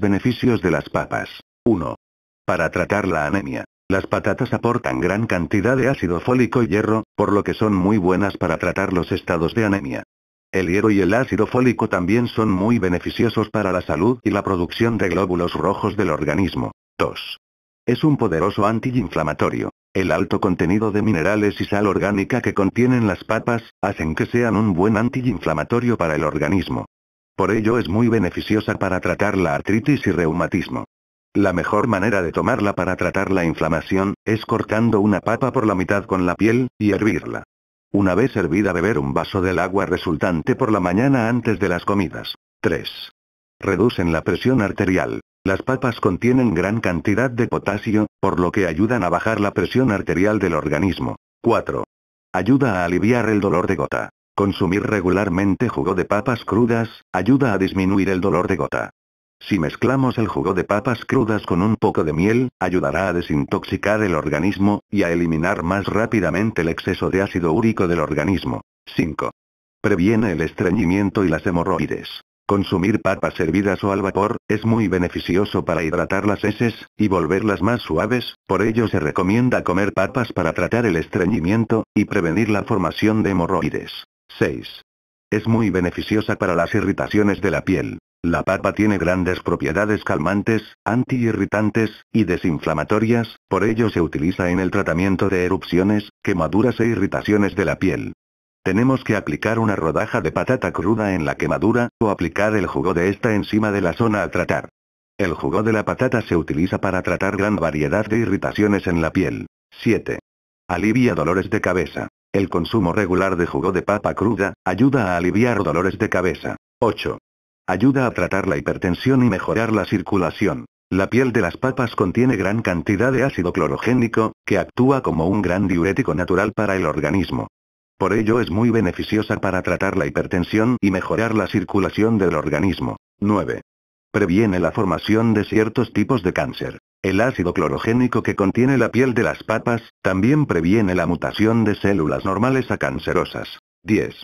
beneficios de las papas. 1. Para tratar la anemia. Las patatas aportan gran cantidad de ácido fólico y hierro, por lo que son muy buenas para tratar los estados de anemia. El hierro y el ácido fólico también son muy beneficiosos para la salud y la producción de glóbulos rojos del organismo. 2. Es un poderoso antiinflamatorio. El alto contenido de minerales y sal orgánica que contienen las papas, hacen que sean un buen antiinflamatorio para el organismo. Por ello es muy beneficiosa para tratar la artritis y reumatismo. La mejor manera de tomarla para tratar la inflamación, es cortando una papa por la mitad con la piel, y hervirla. Una vez hervida beber un vaso del agua resultante por la mañana antes de las comidas. 3. Reducen la presión arterial. Las papas contienen gran cantidad de potasio, por lo que ayudan a bajar la presión arterial del organismo. 4. Ayuda a aliviar el dolor de gota. Consumir regularmente jugo de papas crudas, ayuda a disminuir el dolor de gota. Si mezclamos el jugo de papas crudas con un poco de miel, ayudará a desintoxicar el organismo, y a eliminar más rápidamente el exceso de ácido úrico del organismo. 5. Previene el estreñimiento y las hemorroides. Consumir papas hervidas o al vapor, es muy beneficioso para hidratar las heces, y volverlas más suaves, por ello se recomienda comer papas para tratar el estreñimiento, y prevenir la formación de hemorroides. 6. Es muy beneficiosa para las irritaciones de la piel. La papa tiene grandes propiedades calmantes, antiirritantes y desinflamatorias, por ello se utiliza en el tratamiento de erupciones, quemaduras e irritaciones de la piel. Tenemos que aplicar una rodaja de patata cruda en la quemadura, o aplicar el jugo de esta encima de la zona a tratar. El jugo de la patata se utiliza para tratar gran variedad de irritaciones en la piel. 7. Alivia dolores de cabeza. El consumo regular de jugo de papa cruda, ayuda a aliviar dolores de cabeza. 8. Ayuda a tratar la hipertensión y mejorar la circulación. La piel de las papas contiene gran cantidad de ácido clorogénico, que actúa como un gran diurético natural para el organismo. Por ello es muy beneficiosa para tratar la hipertensión y mejorar la circulación del organismo. 9. Previene la formación de ciertos tipos de cáncer. El ácido clorogénico que contiene la piel de las papas, también previene la mutación de células normales a cancerosas. 10.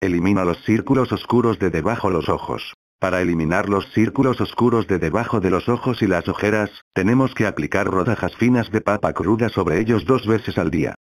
Elimina los círculos oscuros de debajo los ojos. Para eliminar los círculos oscuros de debajo de los ojos y las ojeras, tenemos que aplicar rodajas finas de papa cruda sobre ellos dos veces al día.